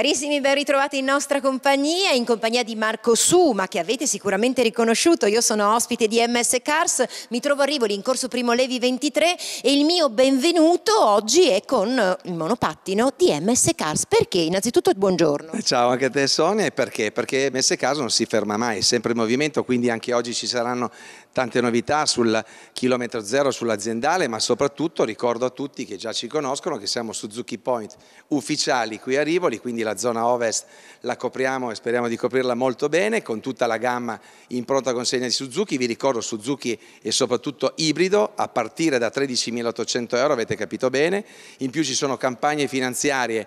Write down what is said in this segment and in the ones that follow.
Carissimi, ben ritrovati in nostra compagnia, in compagnia di Marco Suma, che avete sicuramente riconosciuto. Io sono ospite di MS Cars, mi trovo a Rivoli in corso Primo Levi 23 e il mio benvenuto oggi è con eh, il monopattino di MS Cars. Perché? Innanzitutto buongiorno. Eh, ciao anche a te Sonia, e perché? Perché MS Cars non si ferma mai, è sempre in movimento, quindi anche oggi ci saranno tante novità sul chilometro zero sull'aziendale, ma soprattutto ricordo a tutti che già ci conoscono che siamo Suzuki Point ufficiali qui a Rivoli, quindi la zona ovest la copriamo e speriamo di coprirla molto bene con tutta la gamma in pronta consegna di Suzuki. Vi ricordo Suzuki e soprattutto ibrido a partire da 13.800 euro, avete capito bene. In più ci sono campagne finanziarie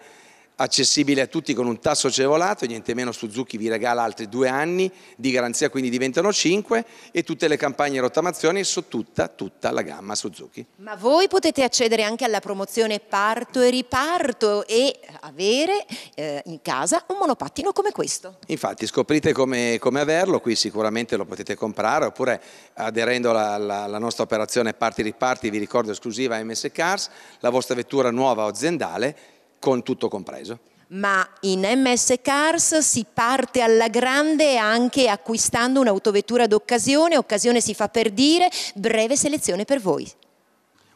accessibile a tutti con un tasso agevolato, niente meno Suzuki vi regala altri due anni di garanzia, quindi diventano cinque, e tutte le campagne e rottamazioni su tutta, tutta la gamma Suzuki. Ma voi potete accedere anche alla promozione parto e riparto e avere eh, in casa un monopattino come questo. Infatti scoprite come, come, averlo, qui sicuramente lo potete comprare, oppure aderendo alla, nostra operazione parti riparti, vi ricordo esclusiva MS Cars, la vostra vettura nuova o aziendale con tutto compreso. Ma in MS Cars si parte alla grande anche acquistando un'autovettura d'occasione, occasione si fa per dire, breve selezione per voi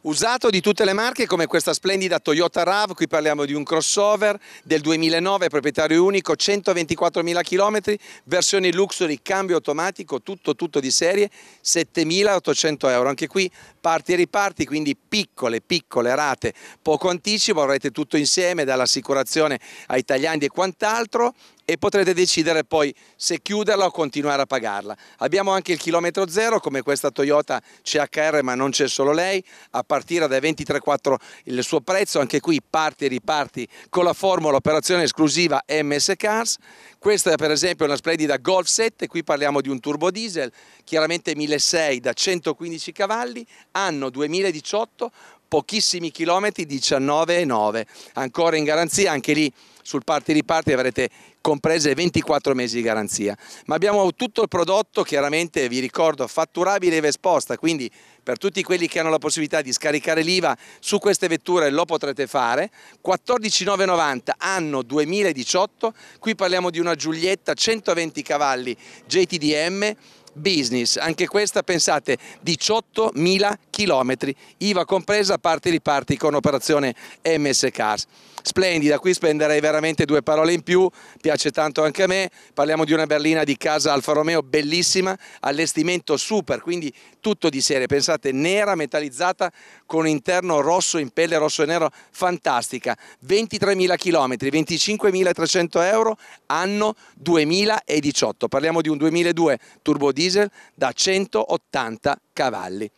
usato di tutte le marche come questa splendida Toyota RAV, qui parliamo di un crossover del 2009, proprietario unico, 124.000 km, versione luxury, cambio automatico, tutto tutto di serie, 7.800 euro, anche qui parti e riparti, quindi piccole piccole rate, poco anticipo, avrete tutto insieme dall'assicurazione ai tagliandi e quant'altro, e potrete decidere poi se chiuderla o continuare a pagarla. Abbiamo anche il chilometro zero come questa Toyota CHR ma non c'è solo lei, a partire dai 23,4 il suo prezzo, anche qui parti e riparti con la formula operazione esclusiva MS Cars. Questa è per esempio una splendida Golf 7, qui parliamo di un turbo diesel, chiaramente 1.6 da 115 cavalli, anno 2018, pochissimi chilometri, 19,9. Ancora in garanzia, anche lì sul parti riparti avrete comprese 24 mesi di garanzia. Ma abbiamo tutto il prodotto, chiaramente vi ricordo, fatturabile e esposta, quindi per tutti quelli che hanno la possibilità di scaricare l'IVA su queste vetture lo potrete fare. 14,990 anno 2018, qui parliamo di una Giulietta 120 cavalli JTDM business, anche questa pensate 18.000 km, IVA compresa, parti riparti con operazione MS Cars. Splendida, qui spenderei veramente due parole in più, piace tanto anche a me, parliamo di una berlina di casa Alfa Romeo bellissima, allestimento super, quindi tutto di serie, pensate nera metallizzata con interno rosso in pelle rosso e nero, fantastica, 23.000 km, 25.300 euro, anno 2018, parliamo di un 2002 turbo diesel diesel da 180 cavalli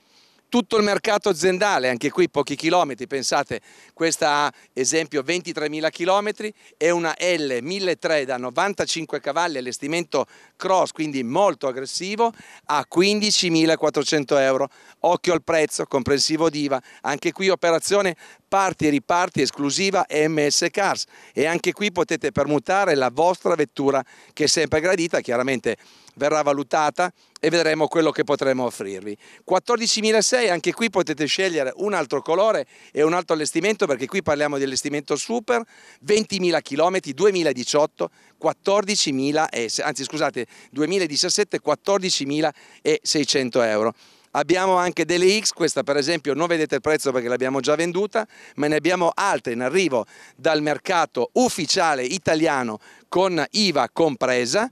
tutto il mercato aziendale, anche qui pochi chilometri, pensate, questa ha esempio 23.000 chilometri, è una L 1003 da 95 cavalli, allestimento cross, quindi molto aggressivo, a 15.400 euro. Occhio al prezzo, comprensivo d'IVA, anche qui operazione parti e riparti esclusiva MS Cars e anche qui potete permutare la vostra vettura che è sempre gradita, chiaramente verrà valutata e vedremo quello che potremo offrirvi. 14.600, anche qui potete scegliere un altro colore e un altro allestimento perché qui parliamo di allestimento super, 20.000 km, 2018, 14.000, anzi scusate, 2017, 14.600 euro. Abbiamo anche delle X, questa per esempio non vedete il prezzo perché l'abbiamo già venduta, ma ne abbiamo altre in arrivo dal mercato ufficiale italiano con IVA compresa.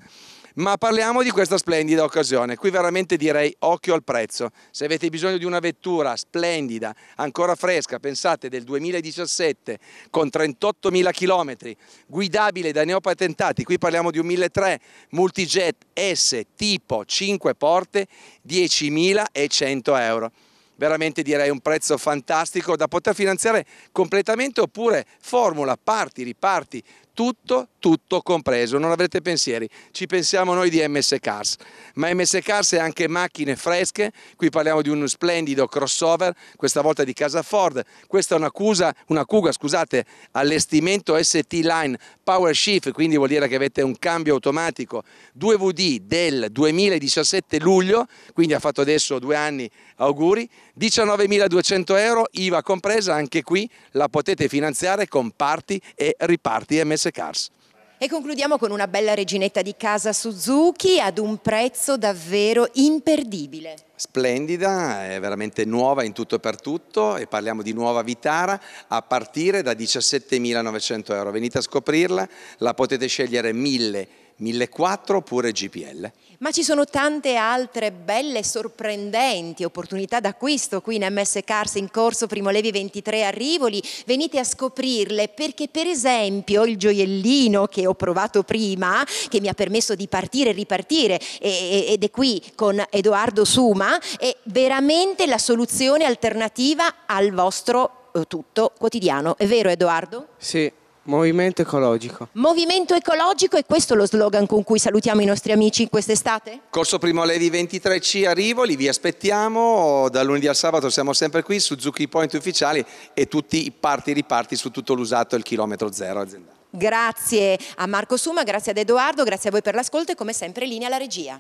Ma parliamo di questa splendida occasione, qui veramente direi occhio al prezzo. Se avete bisogno di una vettura splendida, ancora fresca, pensate del 2017 con 38.000 km, guidabile da neopatentati, qui parliamo di un 1.300 multijet S tipo 5 porte, 10.100 euro veramente direi un prezzo fantastico da poter finanziare completamente oppure formula parti, riparti tutto, tutto compreso, non avrete pensieri, ci pensiamo noi di MS Cars, ma MS Cars è anche macchine fresche, qui parliamo di uno splendido crossover, questa volta di casa Ford, questa è una, cusa, una Cuga, scusate, allestimento ST Line Power Shift, quindi vuol dire che avete un cambio automatico 2VD del 2017 luglio, quindi ha fatto adesso due anni, auguri, 19.200 euro, IVA compresa, anche qui la potete finanziare con parti e riparti MS Cars. E concludiamo con una bella reginetta di casa Suzuki ad un prezzo davvero imperdibile. Splendida, è veramente nuova in tutto e per tutto e parliamo di nuova Vitara a partire da 17.900 euro. Venite a scoprirla, la potete scegliere 1.000 euro. 1400 oppure GPL. Ma ci sono tante altre belle, sorprendenti opportunità d'acquisto qui in MS Cars in corso Primo Levi 23 a Rivoli. Venite a scoprirle perché per esempio il gioiellino che ho provato prima, che mi ha permesso di partire e ripartire ed è qui con Edoardo Suma, è veramente la soluzione alternativa al vostro eh, tutto quotidiano. È vero Edoardo? Sì, Movimento ecologico. Movimento ecologico è questo lo slogan con cui salutiamo i nostri amici in quest'estate? Corso Primo Levi 23C a Rivoli, vi aspettiamo, da lunedì al sabato siamo sempre qui, su Zucchi Point ufficiali e tutti i parti riparti su tutto l'usato e il chilometro zero aziendale. Grazie a Marco Suma, grazie ad Edoardo, grazie a voi per l'ascolto e come sempre linea alla regia.